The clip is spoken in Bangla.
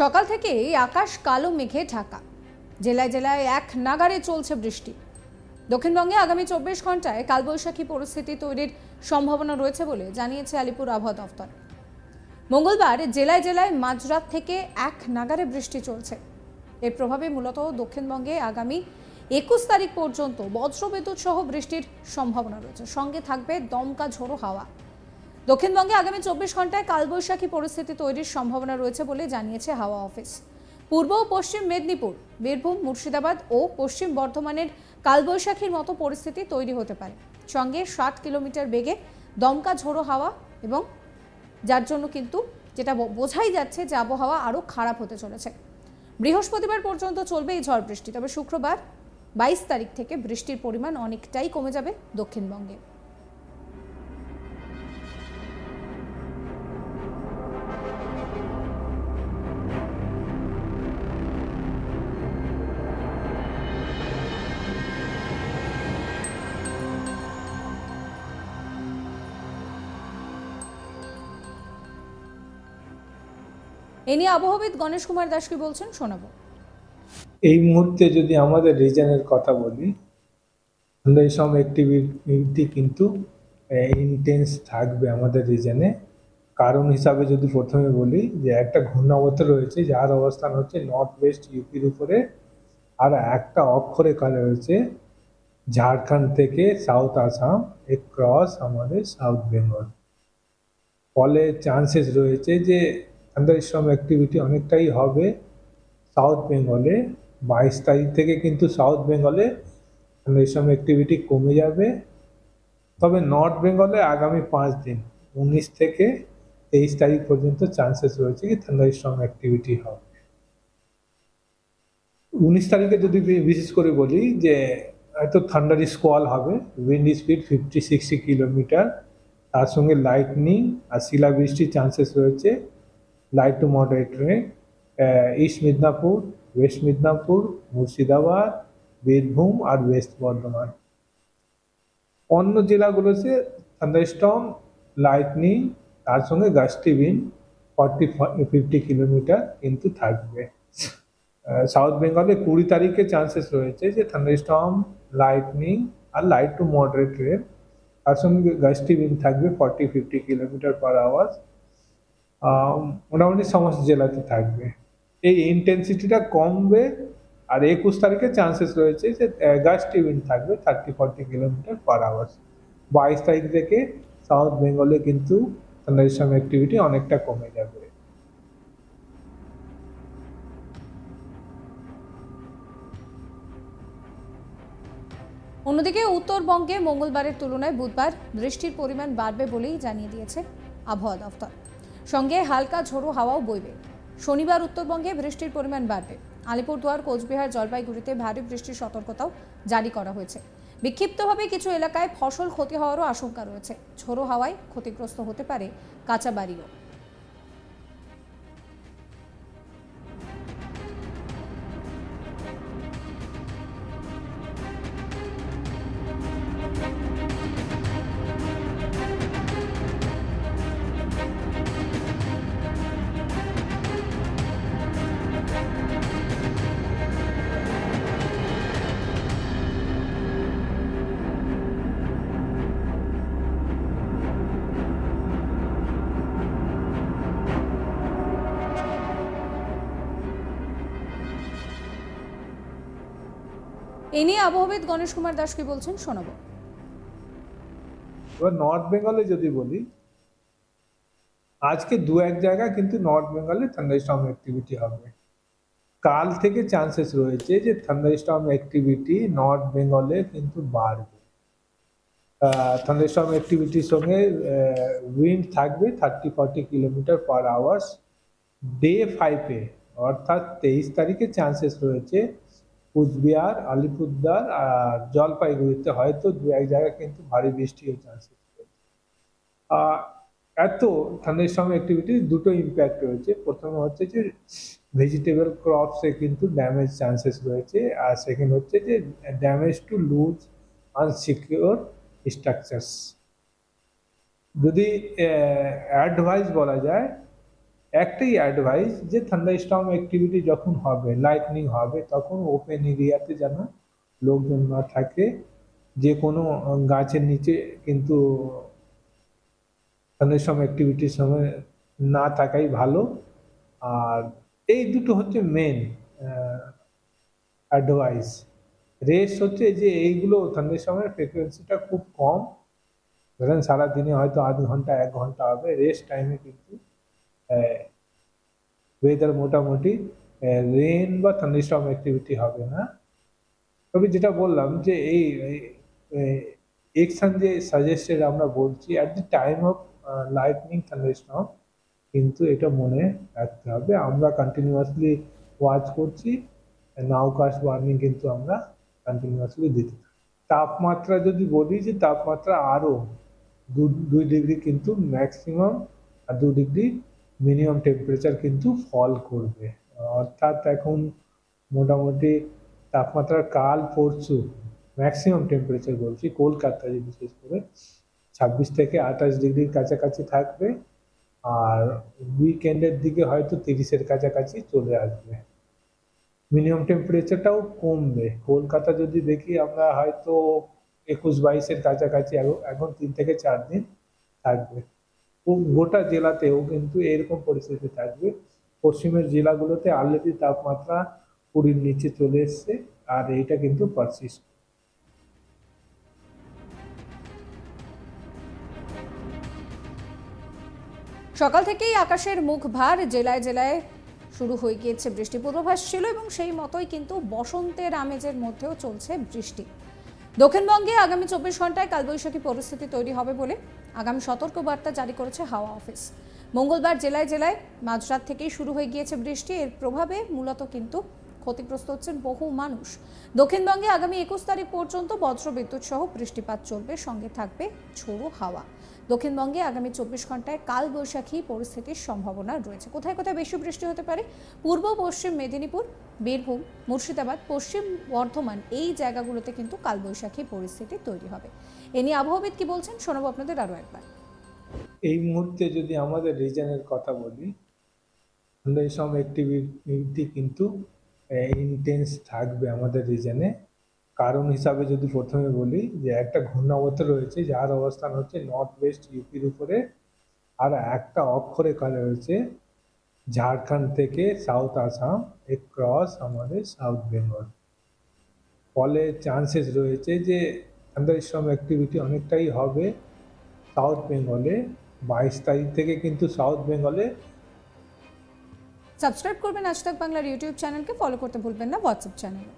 সকাল থেকেই আকাশ কালো মেঘে ঢাকা জেলায় জেলায় এক নাগারে চলছে বৃষ্টি দক্ষিণবঙ্গে আগামী চব্বিশ ঘন্টায় কালবৈশাখী পরিস্থিতি তৈরির সম্ভাবনা রয়েছে বলে জানিয়েছে আলিপুর আবহাওয়া দফতর মঙ্গলবার জেলায় জেলায় মাঝরাত থেকে এক নাগারে বৃষ্টি চলছে এর প্রভাবে মূলত দক্ষিণবঙ্গে আগামী একুশ তারিখ পর্যন্ত বজ্রবিদ্যুৎ সহ বৃষ্টির সম্ভাবনা রয়েছে সঙ্গে থাকবে দমকা ঝোড়ো হাওয়া দক্ষিণবঙ্গে আগামী চব্বিশ ঘন্টায় কালবৈশাখী পরিস্থিতি তৈরির সম্ভাবনা রয়েছে বলে জানিয়েছে হাওয়া অফিস পূর্ব ও পশ্চিম মেদিনীপুর বীরভূম মুর্শিদাবাদ ও পশ্চিম বর্ধমানের কালবৈশাখীর মতো পরিস্থিতি তৈরি হতে পারে সঙ্গে ষাট কিলোমিটার বেগে দমকা ঝোড়ো হাওয়া এবং যার জন্য কিন্তু যেটা বোঝাই যাচ্ছে যে আবহাওয়া আরও খারাপ হতে চলেছে বৃহস্পতিবার পর্যন্ত চলবে এই ঝড় বৃষ্টি তবে শুক্রবার বাইশ তারিখ থেকে বৃষ্টির পরিমাণ অনেকটাই কমে যাবে দক্ষিণবঙ্গে এ নিয়ে আবহবিদ গণেশ কুমার দাস কি বলছেন শোনাবো এই মুহূর্তে যদি আমাদের রিজনের কথা বলি সম অ্যাক্টিভিটি কিন্তু ইন্টেন্স থাকবে আমাদের রিজনে কারণ হিসাবে যদি প্রথমে বলি যে একটা ঘূর্ণাবর্ত রয়েছে যার অবস্থান হচ্ছে নর্থ ওয়েস্ট ইউপির উপরে আর একটা অক্ষরে কালে রয়েছে ঝাড়খণ্ড থেকে সাউথ আসাম এ ক্রস আমাদের সাউথ বেঙ্গল ফলে চান্সেস রয়েছে যে আন্ডার ইসলাম অ্যাক্টিভিটি অনেকটাই হবে সাউথ বেঙ্গলে বাইশ তারিখ থেকে কিন্তু সাউথ বেঙ্গলে আন্ডার ইসলাম অ্যাক্টিভিটি কমে যাবে তবে নর্থ বেঙ্গলে আগামী পাঁচ দিন উনিশ থেকে তেইশ তারিখ পর্যন্ত চান্সেস রয়েছে কি ইসলাম অ্যাক্টিভিটি হবে উনিশ তারিখে যদি বিশেষ করে বলি যে হয়তো থান্ডার স্কোয়াল হবে wind speed fifty sixty kilometre তার সঙ্গে লাইটনিং আর শিলাবৃষ্টির চান্সেস রয়েছে light to moderate rain east Midnapur west Midnapur Murshidabad Birbhum और वेस्ट बर्धमान अन्य जिलागुल से थंडरस्टॉम लाइटनिंग तार संगे गस्टिविन फोर्टी फिफ्टी किलोमीटर किंतु थकबे साउथ बेंगले कुड़ी तारीखे चान्सेस रही थंडरस्टॉम लाइटनिंग और लाइट टू मॉडरेट ट्रेन तरह संगे गस्टिविन थकबे forty fifty kilometre per hour মোটামুটি সমস্ত জেলাতে থাকবে এই ইন্টেন্সিটিটা কমবে আর একুশ তারিখে চান্সেস রয়েছে যে গাস্টি উইন্ড থাকবে thirty forty kilometre per hours বাইশ তারিখ থেকে সাউথ বেঙ্গলে কিন্তু থান্ডারিসাম অ্যাক্টিভিটি অনেকটা কমে যাবে অন্যদিকে উত্তরবঙ্গে মঙ্গলবারের তুলনায় বুধবার বৃষ্টির পরিমাণ বাড়বে বলেই জানিয়ে দিয়েছে আবহাওয়া দফতর সঙ্গে হালকা ঝোড়ো হাওয়াও বইবে শনিবার উত্তরবঙ্গে বৃষ্টির পরিমাণ বাড়বে আলিপুরদুয়ার কোচবিহার জলপাইগুড়িতে ভারী বৃষ্টির সতর্কতাও জারি করা হয়েছে বিক্ষিপ্তভাবে কিছু এলাকায় ফসল ক্ষতি হওয়ারও আশঙ্কা রয়েছে ঝোড়ো হাওয়ায় ক্ষতিগ্রস্ত হতে পারে কাঁচা বাড়িও এ নিয়ে আবহবিদ গণেশ কুমার দাস কি বলছেন শোনাব এবার নর্থ বেঙ্গলে যদি বলি আজকে দু এক জায়গা কিন্তু নর্থ বেঙ্গলে থান্ডারস্টর্ম অ্যাক্টিভিটি হবে কাল থেকে চান্সেস রয়েছে যে থান্ডারস্টর্ম অ্যাক্টিভিটি নর্থ বেঙ্গলে কিন্তু বাড়বে থান্ডারস্টর্ম অ্যাক্টিভিটির সঙ্গে উইন্ড থাকবে thirty forty kilometre per hours day ফাইভে অর্থাৎ তেইশ তারিখে চান্সেস রয়েছে কুচবিহার আলিপুরদার আর জলপাইগুড়িতে হয়তো দু এক জায়গায় কিন্তু ভারী বৃষ্টি হয়ে চান্সেস এত ঠান্ডার সময় অ্যাক্টিভিটি দুটো ইম্প্যাক্ট রয়েছে প্রথমে হচ্ছে যে ভেজিটেবল ক্রপসে কিন্তু ড্যামেজ চান্সেস রয়েছে আর সেকেন্ড হচ্ছে যে damage to loose unsecure structures যদি অ্যাডভাইস বলা যায় একটাই অ্যাডভাইস যে স্ট্রং অ্যাক্টিভিটি যখন হবে লাইটনিং হবে তখন ওপেন এরিয়াতে যেন লোকজন না থাকে যে কোনো গাছের নিচে কিন্তু থান্ডার থান্ডারস্টর্ম অ্যাক্টিভিটির সময় না থাকাই ভালো আর এই দুটো হচ্ছে মেন অ্যাডভাইস রেস হচ্ছে যে এইগুলো ঠান্ডার সময় ফ্রিকোয়েন্সিটা খুব কম ধরেন সারাদিনে হয়তো আধ ঘন্টা এক ঘন্টা হবে রেস্ট টাইমে কিন্তু ওয়েদার মোটামুটি রেন বা থান্ডিস্টম অ্যাক্টিভিটি হবে না তবে যেটা বললাম যে এই এক্সান যে সাজেস্টেড আমরা বলছি at the time of lightning thunderstorm কিন্তু এটা মনে রাখতে হবে আমরা কন্টিনিউয়াসলি ওয়াচ করছি নাওকাস্ট ওয়ার্নিং কিন্তু আমরা কন্টিনিউয়াসলি দিতে তাপমাত্রা যদি বলি যে তাপমাত্রা আরও দু দুই ডিগ্রি কিন্তু ম্যাক্সিমাম আর দু ডিগ্রি মিনিমাম টেম্পারেচার কিন্তু ফল করবে অর্থাৎ এখন মোটামুটি তাপমাত্রা কাল পরশু ম্যাক্সিমাম টেম্পারেচার বলছি কলকাতায় বিশেষ করে ছাব্বিশ থেকে আঠাশ ডিগ্রির কাছাকাছি থাকবে আর উইকেন্ডের দিকে হয়তো তিরিশের কাছাকাছি চলে আসবে মিনিমাম টেম্পারেচারটাও কমবে কলকাতা যদি দেখি আমরা হয়তো একুশ বাইশের কাছাকাছি এখন তিন থেকে চার দিন থাকবে গোটা জেলাতেও কিন্তু এরকম পরিস্থিতি থাকবে পশ্চিমের জেলাগুলোতে অলরেডি তাপমাত্রা কুড়ির নিচে চলে এসছে আর এটা কিন্তু পারসিস্ট সকাল থেকেই আকাশের মুখ ভার জেলায় জেলায় শুরু হয়ে গিয়েছে বৃষ্টি পূর্বাভাস ছিল এবং সেই মতোই কিন্তু বসন্তের আমেজের মধ্যেও চলছে বৃষ্টি দক্ষিণবঙ্গে আগামী চব্বিশ ঘন্টায় কালবৈশাখী পরিস্থিতি তৈরি হবে বলে আগামী সতর্ক বার্তা জারি করেছে হাওয়া অফিস মঙ্গলবার জেলায় জেলায় মাঝরাত থেকেই শুরু হয়ে গিয়েছে বৃষ্টি এর প্রভাবে মূলত কিন্তু ক্ষতিগ্রস্ত হচ্ছেন বহু মানুষ দক্ষিণবঙ্গে আগামী একুশ তারিখ পর্যন্ত বজ্রবিদ্যুৎ সহ বৃষ্টিপাত চলবে সঙ্গে থাকবে ঝোড়ো হাওয়া দক্ষিণবঙ্গে আগামী চব্বিশ ঘন্টায় কালবৈশাখী পরিস্থিতির সম্ভাবনা রয়েছে কোথায় কোথায় বেশি বৃষ্টি হতে পারে পূর্ব পশ্চিম মেদিনীপুর বীরভূম মুর্শিদাবাদ পশ্চিম বর্ধমান এই জায়গাগুলোতে কিন্তু কালবৈশাখী পরিস্থিতি তৈরি হবে এ নিয়ে আবহাওয়াবিদ কি বলছেন শোনাবো আপনাদের আরও একবার এই মুহূর্তে যদি আমাদের রিজনের কথা বলি আমরা এই সময় একটি কিন্তু ইন্টেন্স থাকবে আমাদের রিজনে কারণ হিসাবে যদি প্রথমে বলি যে একটা ঘূর্ণাবর্ত রয়েছে যার অবস্থান হচ্ছে নর্থ ওয়েস্ট ইউপির উপরে আর একটা অক্ষরে কালে রয়েছে ঝাড়খণ্ড থেকে সাউথ আসাম এ ক্রস আমাদের সাউথ বেঙ্গল ফলে চান্সেস রয়েছে যে আন্ডারিস্টম অ্যাক্টিভিটি অনেকটাই হবে সাউথ বেঙ্গলে বাইশ তারিখ থেকে কিন্তু সাউথ বেঙ্গলে সাবস্ক্রাইব করবেন আজ বাংলার ইউটিউব চ্যানেলকে ফলো করতে ভুলবেন না হোয়াটসঅ্যাপ চ্যানেলে